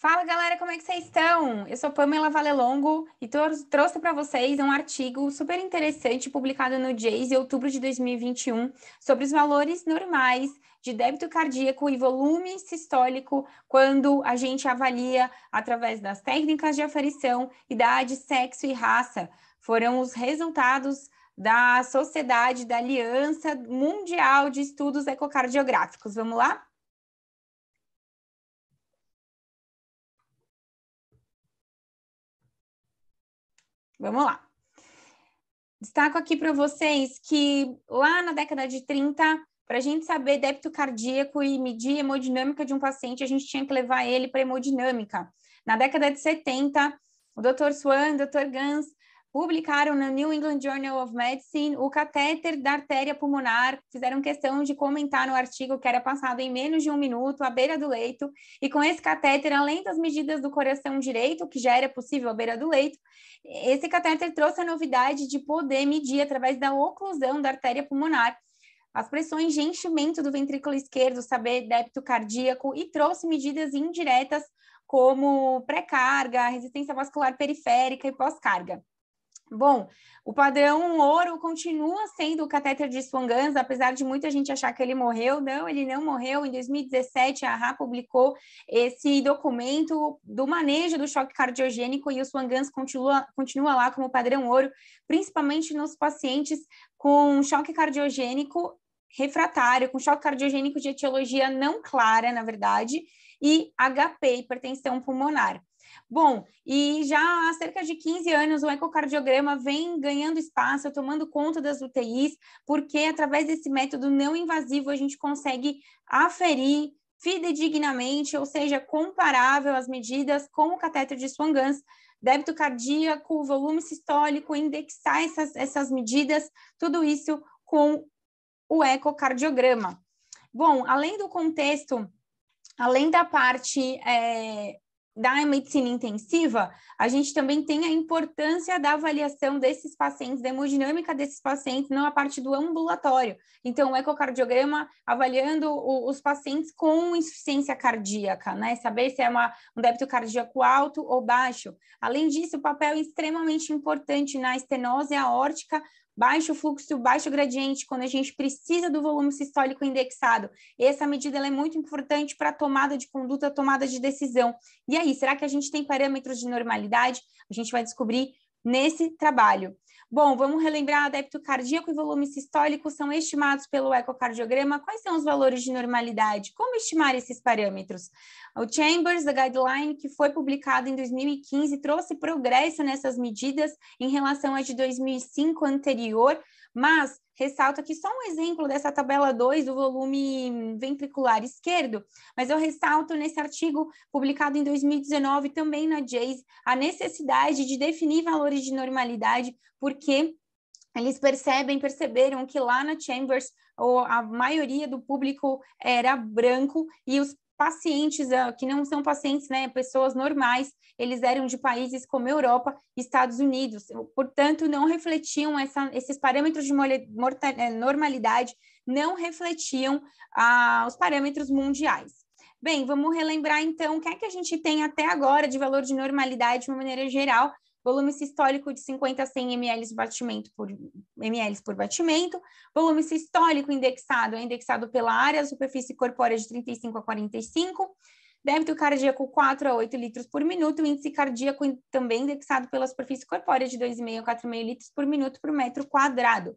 Fala galera, como é que vocês estão? Eu sou Pamela Valelongo e trouxe para vocês um artigo super interessante publicado no Jays em outubro de 2021 sobre os valores normais de débito cardíaco e volume sistólico quando a gente avalia através das técnicas de aferição, idade, sexo e raça. Foram os resultados da Sociedade da Aliança Mundial de Estudos Ecocardiográficos. Vamos lá? Vamos lá. Destaco aqui para vocês que lá na década de 30, para a gente saber débito cardíaco e medir a hemodinâmica de um paciente, a gente tinha que levar ele para hemodinâmica. Na década de 70, o Dr. Swan, o Dr. Gans publicaram no New England Journal of Medicine o catéter da artéria pulmonar, fizeram questão de comentar no artigo que era passado em menos de um minuto à beira do leito, e com esse catéter, além das medidas do coração direito, que já era possível à beira do leito, esse catéter trouxe a novidade de poder medir através da oclusão da artéria pulmonar as pressões de enchimento do ventrículo esquerdo, saber débito cardíaco e trouxe medidas indiretas como pré-carga, resistência vascular periférica e pós-carga. Bom, o padrão ouro continua sendo o catéter de Swan apesar de muita gente achar que ele morreu. Não, ele não morreu. Em 2017, a RA publicou esse documento do manejo do choque cardiogênico e o Swan continua, continua lá como padrão ouro, principalmente nos pacientes com choque cardiogênico refratário, com choque cardiogênico de etiologia não clara, na verdade, e HP, hipertensão pulmonar. Bom, e já há cerca de 15 anos o ecocardiograma vem ganhando espaço, tomando conta das UTIs, porque através desse método não invasivo a gente consegue aferir fidedignamente, ou seja, comparável às medidas com o cateter de Swan-Ganz, débito cardíaco, volume sistólico, indexar essas, essas medidas, tudo isso com o ecocardiograma. Bom, além do contexto, além da parte é, da medicina intensiva, a gente também tem a importância da avaliação desses pacientes, da hemodinâmica desses pacientes, não a parte do ambulatório. Então, o ecocardiograma avaliando o, os pacientes com insuficiência cardíaca, né? Saber se é uma, um débito cardíaco alto ou baixo. Além disso, o papel é extremamente importante na estenose aórtica, baixo fluxo, baixo gradiente, quando a gente precisa do volume sistólico indexado. Essa medida é muito importante para a tomada de conduta, tomada de decisão. E aí, será que a gente tem parâmetros de normalidade? A gente vai descobrir nesse trabalho. Bom, vamos relembrar: débito cardíaco e volume sistólico são estimados pelo ecocardiograma. Quais são os valores de normalidade? Como estimar esses parâmetros? O Chambers, a guideline que foi publicado em 2015, trouxe progresso nessas medidas em relação à de 2005 anterior, mas ressalto aqui só um exemplo dessa tabela 2 do volume ventricular esquerdo, mas eu ressalto nesse artigo publicado em 2019 também na JACE a necessidade de definir valores de normalidade, porque eles percebem, perceberam que lá na Chambers ou a maioria do público era branco e os pacientes ah, que não são pacientes, né, pessoas normais, eles eram de países como Europa e Estados Unidos, portanto, não refletiam essa, esses parâmetros de eh, normalidade, não refletiam ah, os parâmetros mundiais. Bem, vamos relembrar então o que é que a gente tem até agora de valor de normalidade de uma maneira geral, volume sistólico de 50 a 100 ml batimento por, ml por batimento, volume sistólico indexado é indexado pela área, superfície corpórea de 35 a 45, débito cardíaco 4 a 8 litros por minuto, índice cardíaco também indexado pela superfície corpórea de 2,5 a 4,5 litros por minuto por metro quadrado.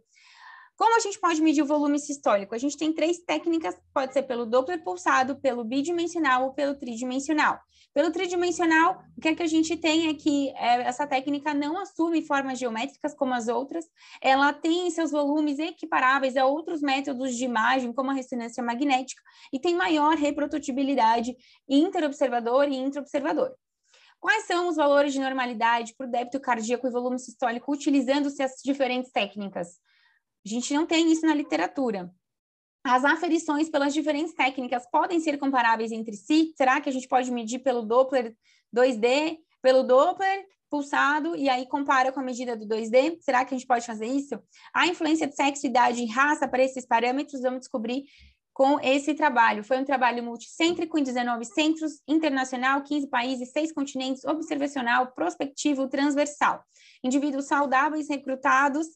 Como a gente pode medir o volume sistólico? A gente tem três técnicas, pode ser pelo Doppler pulsado, pelo bidimensional ou pelo tridimensional. Pelo tridimensional, o que, é que a gente tem é que é, essa técnica não assume formas geométricas como as outras, ela tem seus volumes equiparáveis a outros métodos de imagem, como a ressonância magnética, e tem maior reprodutibilidade interobservador e intraobservador. Quais são os valores de normalidade para o débito cardíaco e volume sistólico utilizando-se as diferentes técnicas? A gente não tem isso na literatura. As aferições pelas diferentes técnicas podem ser comparáveis entre si? Será que a gente pode medir pelo Doppler 2D, pelo Doppler pulsado e aí compara com a medida do 2D? Será que a gente pode fazer isso? A influência de sexo, idade e raça para esses parâmetros vamos descobrir com esse trabalho. Foi um trabalho multicêntrico em 19 centros, internacional, 15 países, 6 continentes, observacional, prospectivo, transversal. Indivíduos saudáveis recrutados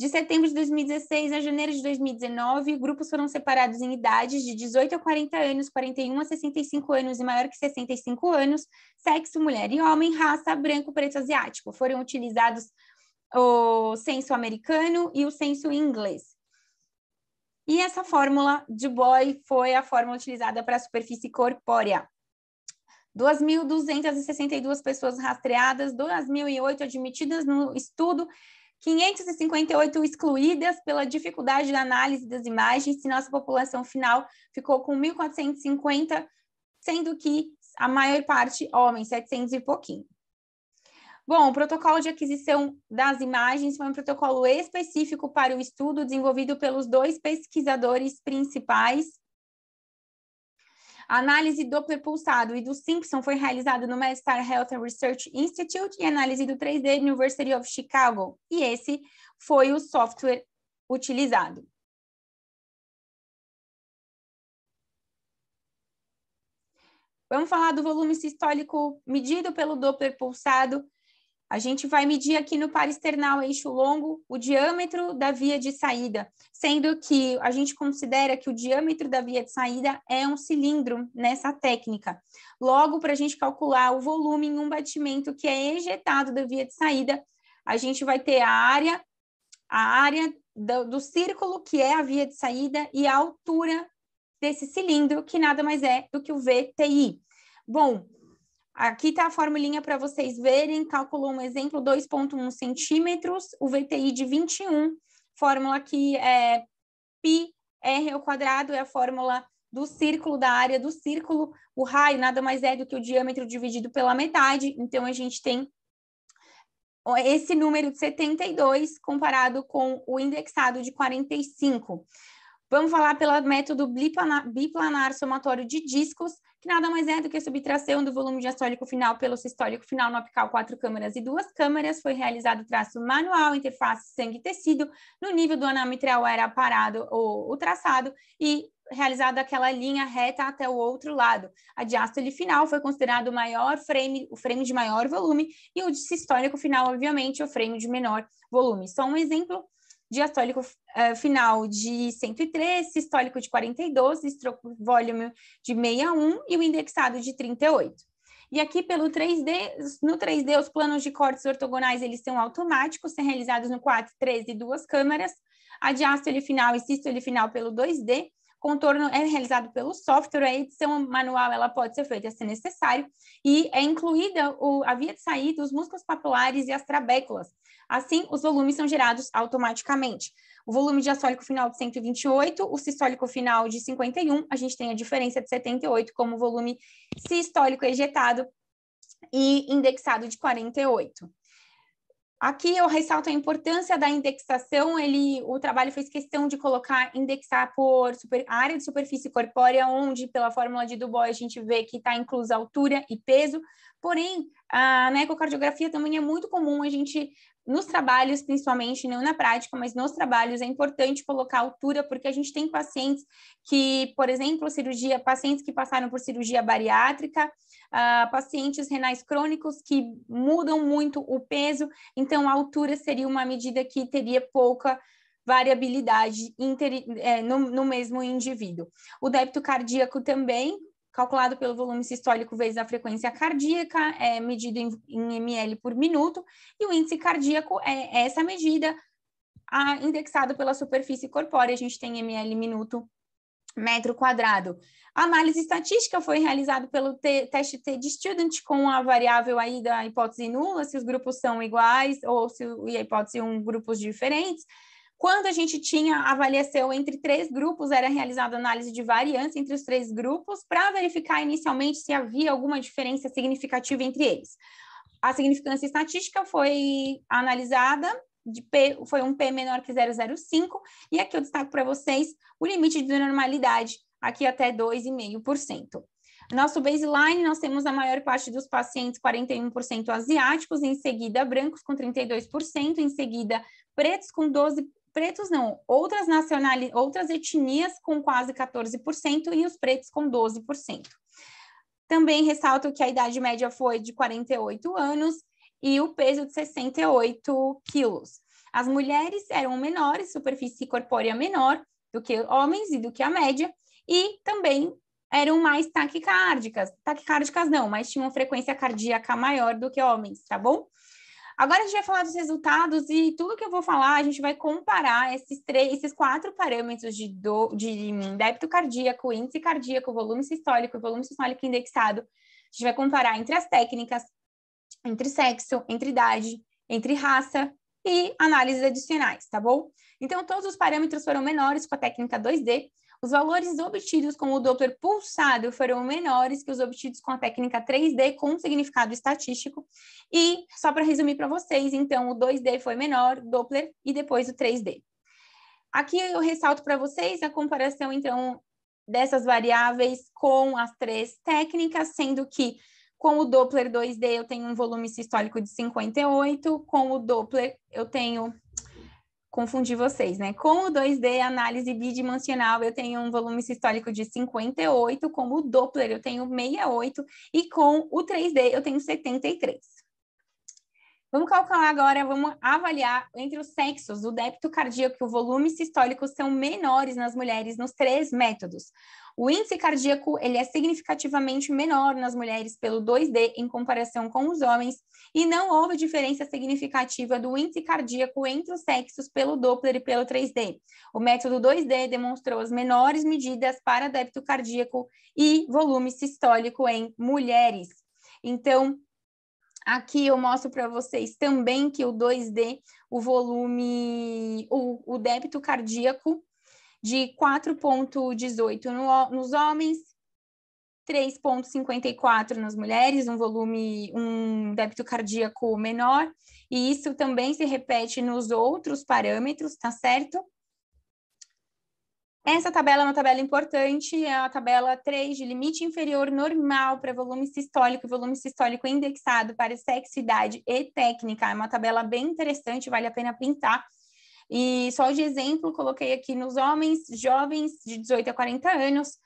de setembro de 2016 a janeiro de 2019, grupos foram separados em idades de 18 a 40 anos, 41 a 65 anos e maior que 65 anos, sexo, mulher e homem, raça, branco, preto, asiático. Foram utilizados o censo americano e o censo inglês. E essa fórmula de Boy foi a fórmula utilizada para a superfície corpórea. 2.262 pessoas rastreadas, 2.008 admitidas no estudo 558 excluídas pela dificuldade da análise das imagens, e nossa população final ficou com 1.450, sendo que a maior parte homens, 700 e pouquinho. Bom, o protocolo de aquisição das imagens foi um protocolo específico para o estudo desenvolvido pelos dois pesquisadores principais, a análise Doppler pulsado e do Simpson foi realizada no Medstar Health Research Institute e análise do 3D University of Chicago. E esse foi o software utilizado. Vamos falar do volume sistólico medido pelo Doppler pulsado a gente vai medir aqui no external eixo longo o diâmetro da via de saída, sendo que a gente considera que o diâmetro da via de saída é um cilindro nessa técnica. Logo, para a gente calcular o volume em um batimento que é ejetado da via de saída, a gente vai ter a área, a área do, do círculo, que é a via de saída, e a altura desse cilindro, que nada mais é do que o VTI. Bom, Aqui está a formulinha para vocês verem, calculou um exemplo, 2,1 centímetros, o VTI de 21, fórmula que é pi R ao quadrado é a fórmula do círculo, da área do círculo. O raio nada mais é do que o diâmetro dividido pela metade. Então, a gente tem esse número de 72 comparado com o indexado de 45. Vamos falar pelo método biplanar, somatório de discos, que nada mais é do que a subtração do volume diastólico final pelo sistólico final no apical quatro câmaras e duas câmaras. Foi realizado o traço manual, interface sangue-tecido, no nível do anamitrial era parado o, o traçado e realizado aquela linha reta até o outro lado. A diástole final foi considerado o maior frame, o frame de maior volume, e o sistólico final, obviamente, o frame de menor volume. Só um exemplo diastólico uh, eh, final de 103, sistólico de 42, volume de 61 e o indexado de 38. E aqui pelo 3D, no 3D os planos de cortes ortogonais eles são automáticos, são realizados no 4, 13 e duas câmeras, a diástole final e sístole final pelo 2D Contorno é realizado pelo software, a edição manual ela pode ser feita se necessário e é incluída o, a via de saída, os músculos papulares e as trabéculas. Assim, os volumes são gerados automaticamente. O volume diastólico final de 128, o sistólico final de 51, a gente tem a diferença de 78 como volume sistólico ejetado e indexado de 48. Aqui eu ressalto a importância da indexação. Ele, o trabalho fez questão de colocar, indexar por super, área de superfície corpórea, onde, pela fórmula de Dubois, a gente vê que está inclusa altura e peso. Porém, a, na ecocardiografia também é muito comum a gente, nos trabalhos, principalmente, não na prática, mas nos trabalhos, é importante colocar altura, porque a gente tem pacientes que, por exemplo, cirurgia, pacientes que passaram por cirurgia bariátrica, uh, pacientes renais crônicos que mudam muito o peso, então a altura seria uma medida que teria pouca variabilidade inter, é, no, no mesmo indivíduo. O débito cardíaco também, calculado pelo volume sistólico vezes a frequência cardíaca, é medido em, em ml por minuto, e o índice cardíaco é essa medida indexado pela superfície corpórea, a gente tem ml minuto metro quadrado. A análise estatística foi realizada pelo teste T de Student com a variável aí da hipótese nula, se os grupos são iguais ou se e a hipótese um, grupos diferentes. Quando a gente tinha avaliação entre três grupos, era realizada análise de variância entre os três grupos para verificar inicialmente se havia alguma diferença significativa entre eles. A significância estatística foi analisada de P, foi um P menor que 0,05, e aqui eu destaco para vocês o limite de normalidade, aqui até 2,5%. Nosso baseline, nós temos a maior parte dos pacientes, 41% asiáticos, em seguida brancos com 32%, em seguida pretos com 12%, pretos não, outras nacionalidades, outras etnias com quase 14% e os pretos com 12%. Também ressalto que a idade média foi de 48 anos, e o peso de 68 quilos. As mulheres eram menores, superfície corpórea menor do que homens e do que a média, e também eram mais taquicárdicas. Taquicárdicas não, mas tinham frequência cardíaca maior do que homens, tá bom? Agora a gente vai falar dos resultados e tudo que eu vou falar, a gente vai comparar esses três, esses quatro parâmetros de, do, de débito cardíaco, índice cardíaco, volume sistólico e volume sistólico indexado. A gente vai comparar entre as técnicas entre sexo, entre idade, entre raça e análises adicionais, tá bom? Então, todos os parâmetros foram menores com a técnica 2D. Os valores obtidos com o Doppler pulsado foram menores que os obtidos com a técnica 3D com significado estatístico. E, só para resumir para vocês, então, o 2D foi menor, Doppler, e depois o 3D. Aqui eu ressalto para vocês a comparação, então, dessas variáveis com as três técnicas, sendo que com o Doppler 2D, eu tenho um volume sistólico de 58. Com o Doppler, eu tenho. Confundi vocês, né? Com o 2D, análise bidimensional, eu tenho um volume sistólico de 58. Com o Doppler, eu tenho 68. E com o 3D, eu tenho 73. Vamos calcular agora, vamos avaliar entre os sexos o débito cardíaco e o volume sistólico são menores nas mulheres nos três métodos. O índice cardíaco ele é significativamente menor nas mulheres pelo 2D em comparação com os homens e não houve diferença significativa do índice cardíaco entre os sexos pelo Doppler e pelo 3D. O método 2D demonstrou as menores medidas para débito cardíaco e volume sistólico em mulheres. Então, Aqui eu mostro para vocês também que o 2D, o volume, o, o débito cardíaco de 4,18 no, nos homens, 3,54 nas mulheres, um volume, um débito cardíaco menor, e isso também se repete nos outros parâmetros, tá certo? Essa tabela é uma tabela importante, é a tabela 3 de limite inferior normal para volume sistólico, e volume sistólico indexado para sexo, idade e técnica. É uma tabela bem interessante, vale a pena pintar. E só de exemplo, coloquei aqui nos homens jovens de 18 a 40 anos,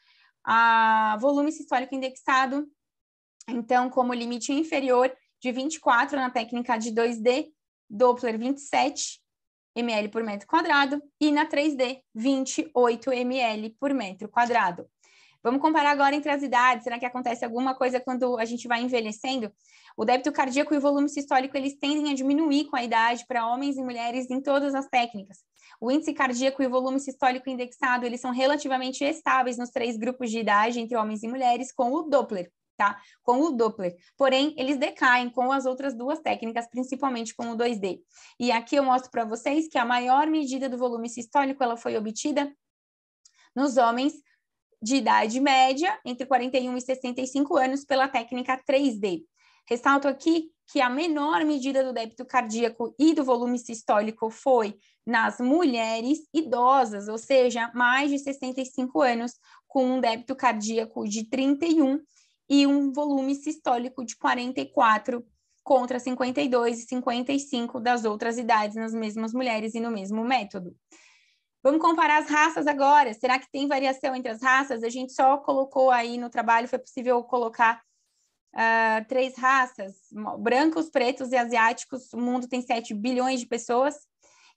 a volume sistólico indexado, então, como limite inferior de 24 na técnica de 2D, Doppler 27, ml por metro quadrado e na 3D, 28 ml por metro quadrado. Vamos comparar agora entre as idades. Será que acontece alguma coisa quando a gente vai envelhecendo? O débito cardíaco e o volume sistólico eles tendem a diminuir com a idade para homens e mulheres em todas as técnicas. O índice cardíaco e o volume sistólico indexado eles são relativamente estáveis nos três grupos de idade entre homens e mulheres com o Doppler tá? Com o Doppler. Porém, eles decaem com as outras duas técnicas, principalmente com o 2D. E aqui eu mostro para vocês que a maior medida do volume sistólico ela foi obtida nos homens de idade média, entre 41 e 65 anos, pela técnica 3D. Ressalto aqui que a menor medida do débito cardíaco e do volume sistólico foi nas mulheres idosas, ou seja, mais de 65 anos, com um débito cardíaco de 31 e um volume sistólico de 44 contra 52 e 55 das outras idades nas mesmas mulheres e no mesmo método. Vamos comparar as raças agora. Será que tem variação entre as raças? A gente só colocou aí no trabalho, foi possível colocar uh, três raças: brancos, pretos e asiáticos. O mundo tem 7 bilhões de pessoas.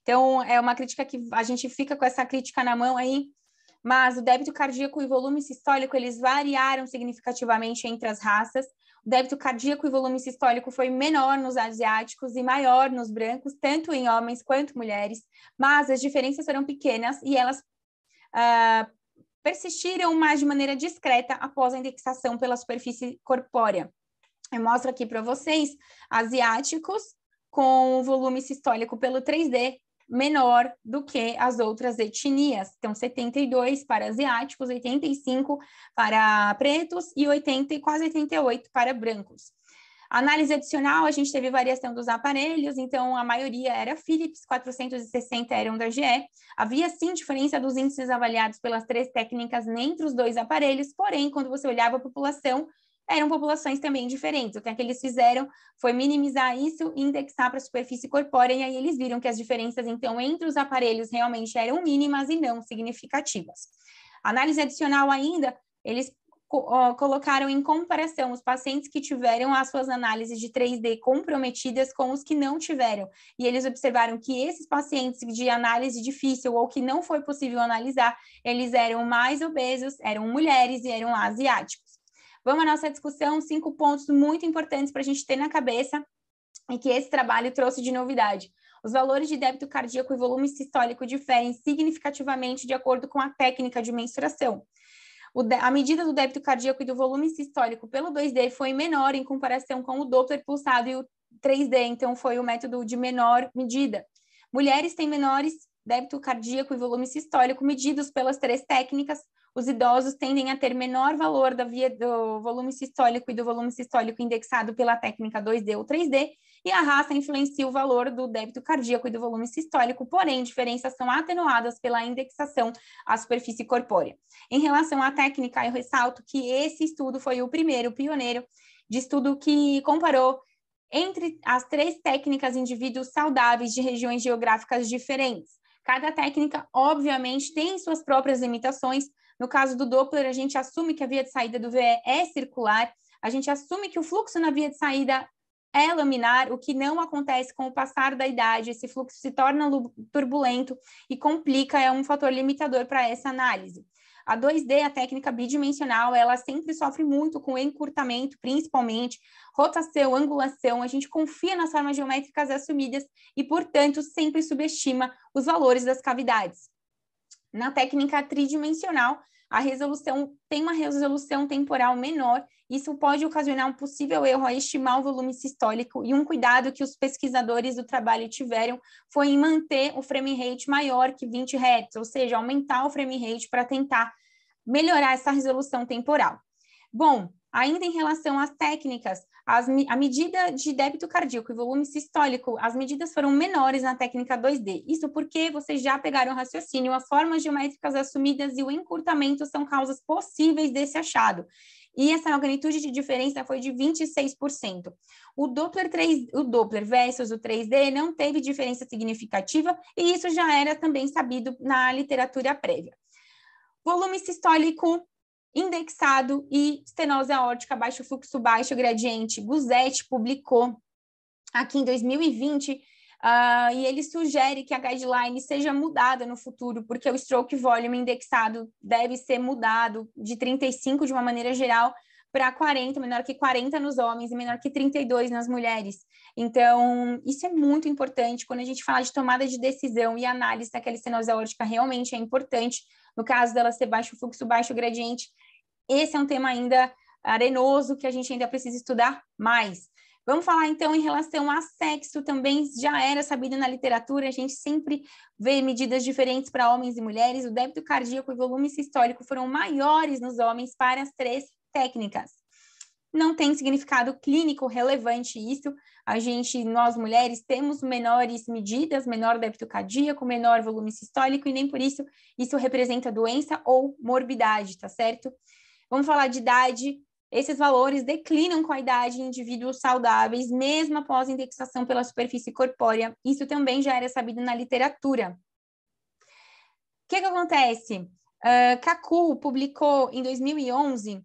Então, é uma crítica que a gente fica com essa crítica na mão aí, mas o débito cardíaco e volume sistólico eles variaram significativamente entre as raças. O débito cardíaco e volume sistólico foi menor nos asiáticos e maior nos brancos, tanto em homens quanto mulheres, mas as diferenças foram pequenas e elas uh, persistiram mais de maneira discreta após a indexação pela superfície corpórea. Eu mostro aqui para vocês asiáticos com o volume sistólico pelo 3D menor do que as outras etnias. Então, 72 para asiáticos, 85 para pretos e 80, quase 88 para brancos. Análise adicional, a gente teve variação dos aparelhos, então a maioria era Philips, 460 eram da GE. Havia sim diferença dos índices avaliados pelas três técnicas entre os dois aparelhos, porém, quando você olhava a população, eram populações também diferentes. O que, é que eles fizeram foi minimizar isso e indexar para a superfície corpórea, e aí eles viram que as diferenças, então, entre os aparelhos realmente eram mínimas e não significativas. Análise adicional ainda, eles colocaram em comparação os pacientes que tiveram as suas análises de 3D comprometidas com os que não tiveram. E eles observaram que esses pacientes de análise difícil ou que não foi possível analisar, eles eram mais obesos, eram mulheres e eram asiáticos. Vamos à nossa discussão, cinco pontos muito importantes para a gente ter na cabeça e que esse trabalho trouxe de novidade. Os valores de débito cardíaco e volume sistólico diferem significativamente de acordo com a técnica de mensuração. De, a medida do débito cardíaco e do volume sistólico pelo 2D foi menor em comparação com o Doppler pulsado e o 3D, então foi o método de menor medida. Mulheres têm menores débito cardíaco e volume sistólico medidos pelas três técnicas, os idosos tendem a ter menor valor da via do volume sistólico e do volume sistólico indexado pela técnica 2D ou 3D, e a raça influencia o valor do débito cardíaco e do volume sistólico, porém, diferenças são atenuadas pela indexação à superfície corpórea. Em relação à técnica, eu ressalto que esse estudo foi o primeiro, o pioneiro, de estudo que comparou entre as três técnicas indivíduos saudáveis de regiões geográficas diferentes. Cada técnica, obviamente, tem suas próprias limitações, no caso do Doppler, a gente assume que a via de saída do VE é circular, a gente assume que o fluxo na via de saída é laminar, o que não acontece com o passar da idade, esse fluxo se torna turbulento e complica, é um fator limitador para essa análise. A 2D, a técnica bidimensional, ela sempre sofre muito com encurtamento, principalmente rotação, angulação. A gente confia nas formas geométricas assumidas e, portanto, sempre subestima os valores das cavidades. Na técnica tridimensional, a resolução tem uma resolução temporal menor. Isso pode ocasionar um possível erro a estimar o volume sistólico e um cuidado que os pesquisadores do trabalho tiveram foi em manter o frame rate maior que 20 Hz, ou seja, aumentar o frame rate para tentar melhorar essa resolução temporal. Bom, Ainda em relação às técnicas, as, a medida de débito cardíaco e volume sistólico, as medidas foram menores na técnica 2D. Isso porque vocês já pegaram o raciocínio, as formas geométricas assumidas e o encurtamento são causas possíveis desse achado. E essa magnitude de diferença foi de 26%. O Doppler, 3, o Doppler versus o 3D não teve diferença significativa e isso já era também sabido na literatura prévia. Volume sistólico indexado e estenose aórtica baixo fluxo, baixo gradiente. Guzetti publicou aqui em 2020 uh, ah, e ele sugere que a guideline seja mudada no futuro, porque o stroke volume indexado deve ser mudado de 35 de uma maneira geral para 40, menor que 40 nos homens e menor que 32 nas mulheres. Então, isso é muito importante. Quando a gente fala de tomada de decisão e análise daquela estenose aórtica, realmente é importante, no caso delas ter baixo fluxo, baixo gradiente. Esse é um tema ainda arenoso que a gente ainda precisa estudar mais. Vamos falar então em relação a sexo, também já era sabido na literatura, a gente sempre vê medidas diferentes para homens e mulheres. O débito cardíaco e volume sistólico foram maiores nos homens para as três técnicas não tem significado clínico relevante isso. A gente, nós mulheres, temos menores medidas, menor débito cardíaco, menor volume sistólico e nem por isso isso representa doença ou morbidade, tá certo? Vamos falar de idade. Esses valores declinam com a idade em indivíduos saudáveis, mesmo após indexação pela superfície corpórea. Isso também já era sabido na literatura. O que, que acontece? Uh, Kaku publicou em 2011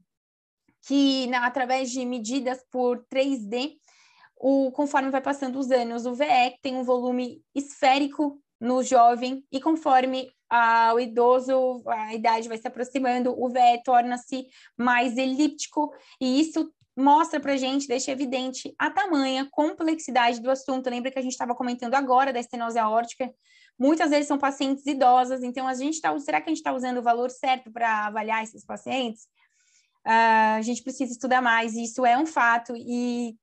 que na, né, através de medidas por 3D, o, conforme vai passando os anos, o VE tem um volume esférico no jovem e conforme a, o idoso, a idade vai se aproximando, o VE torna-se mais elíptico e isso mostra para gente, deixa evidente a tamanha complexidade do assunto. Lembra que a gente estava comentando agora da estenose aórtica? Muitas vezes são pacientes idosas, então a gente tá, será que a gente está usando o valor certo para avaliar esses pacientes? Uh, a gente precisa estudar mais, isso é um fato, e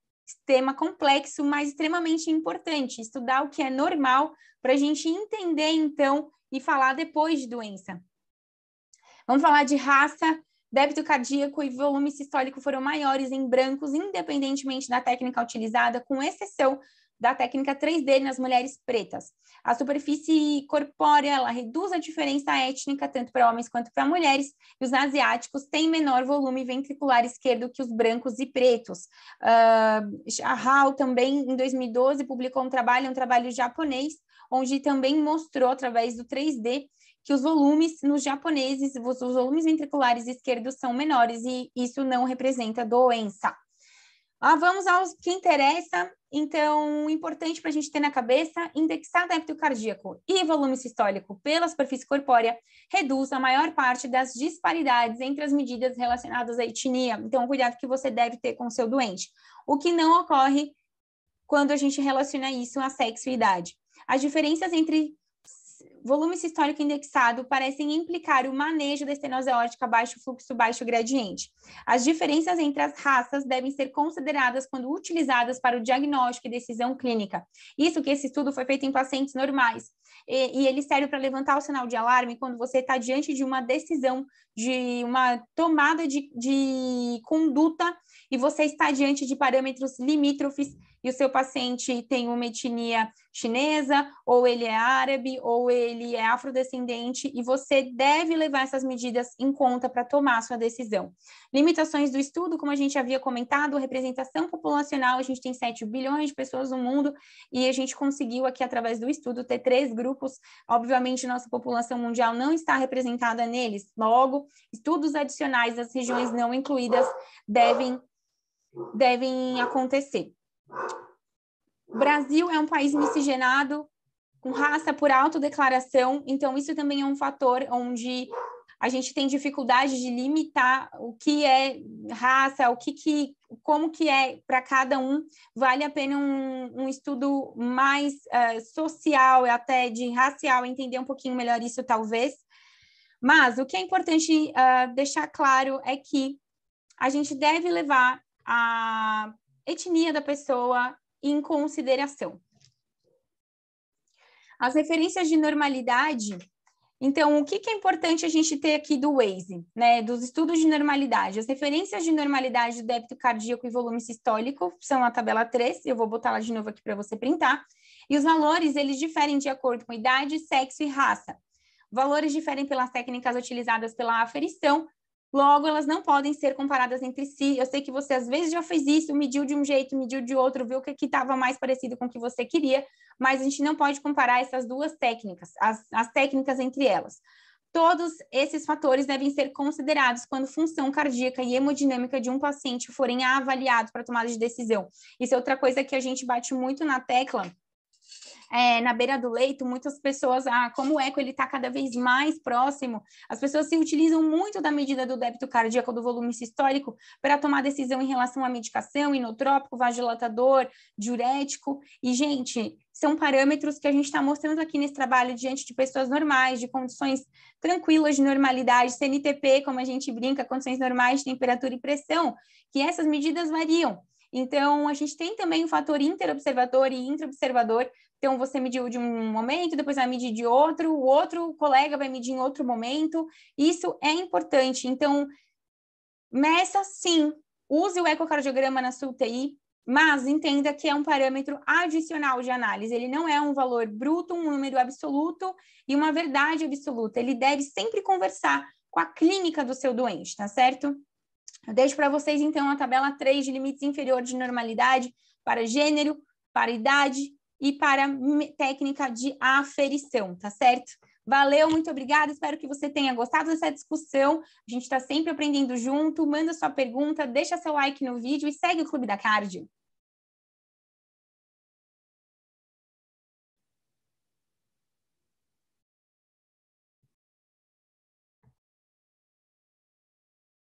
tema complexo, mas extremamente importante. Estudar o que é normal para a gente entender, então, e falar depois de doença. Vamos falar de raça, débito cardíaco e volume sistólico foram maiores em brancos, independentemente da técnica utilizada, com exceção da técnica 3D nas mulheres pretas. A superfície corpórea ela reduz a diferença étnica tanto para homens quanto para mulheres, e os asiáticos têm menor volume ventricular esquerdo que os brancos e pretos. Uh, a Hall também, em 2012, publicou um trabalho, um trabalho japonês, onde também mostrou, através do 3D, que os volumes nos japoneses, os volumes ventriculares esquerdos são menores e isso não representa doença. Ah, vamos aos que interessa. Então, importante para a gente ter na cabeça, indexar débito cardíaco e volume sistólico pela superfície corpórea reduz a maior parte das disparidades entre as medidas relacionadas à etnia. Então, cuidado que você deve ter com o seu doente. O que não ocorre quando a gente relaciona isso a sexo e idade. As diferenças entre Volumes históricos indexado parecem implicar o manejo da estenose aórtica baixo fluxo baixo gradiente. As diferenças entre as raças devem ser consideradas quando utilizadas para o diagnóstico e decisão clínica. Isso que esse estudo foi feito em pacientes normais e, e ele serve para levantar o sinal de alarme quando você está diante de uma decisão, de uma tomada de, de conduta e você está diante de parâmetros limítrofes e o seu paciente tem uma etnia chinesa ou ele é árabe ou ele ele é afrodescendente e você deve levar essas medidas em conta para tomar a sua decisão. Limitações do estudo, como a gente havia comentado, representação populacional, a gente tem 7 bilhões de pessoas no mundo e a gente conseguiu aqui através do estudo ter três grupos. Obviamente, nossa população mundial não está representada neles. Logo, estudos adicionais das regiões não incluídas devem devem acontecer. Brasil é um país miscigenado, com raça por autodeclaração. Então, isso também é um fator onde a gente tem dificuldade de limitar o que é raça, o que, que como que é para cada um. Vale a pena um, um estudo mais uh, social, até de racial, entender um pouquinho melhor isso, talvez. Mas o que é importante uh, deixar claro é que a gente deve levar a etnia da pessoa em consideração. As referências de normalidade. Então, o que, que é importante a gente ter aqui do Waze, né? Dos estudos de normalidade. As referências de normalidade do débito cardíaco e volume sistólico são a tabela 3, eu vou botar ela de novo aqui para você printar. E os valores, eles diferem de acordo com idade, sexo e raça. Valores diferem pelas técnicas utilizadas pela aferição Logo, elas não podem ser comparadas entre si. Eu sei que você às vezes já fez isso, mediu de um jeito, mediu de outro, viu que aqui estava mais parecido com o que você queria, mas a gente não pode comparar essas duas técnicas, as, as técnicas entre elas. Todos esses fatores devem ser considerados quando função cardíaca e hemodinâmica de um paciente forem avaliados para tomada de decisão. Isso é outra coisa que a gente bate muito na tecla é, na beira do leito, muitas pessoas, ah, como o eco ele está cada vez mais próximo, as pessoas se utilizam muito da medida do débito cardíaco do volume sistólico para tomar decisão em relação à medicação, inotrópico, vasodilatador, diurético. E, gente, são parâmetros que a gente está mostrando aqui nesse trabalho diante de pessoas normais, de condições tranquilas de normalidade, CNTP, como a gente brinca, condições normais de temperatura e pressão, que essas medidas variam. Então, a gente tem também o fator interobservador e intraobservador então, você mediu de um momento, depois vai medir de outro, o outro colega vai medir em outro momento. Isso é importante. Então, meça sim, use o ecocardiograma na sua UTI, mas entenda que é um parâmetro adicional de análise. Ele não é um valor bruto, um número absoluto e uma verdade absoluta. Ele deve sempre conversar com a clínica do seu doente, tá certo? Eu deixo para vocês, então, a tabela 3 de limites inferiores de normalidade para gênero, para idade, e para técnica de aferição, tá certo? Valeu, muito obrigada. Espero que você tenha gostado dessa discussão. A gente está sempre aprendendo junto. Manda sua pergunta, deixa seu like no vídeo e segue o Clube da Cardio.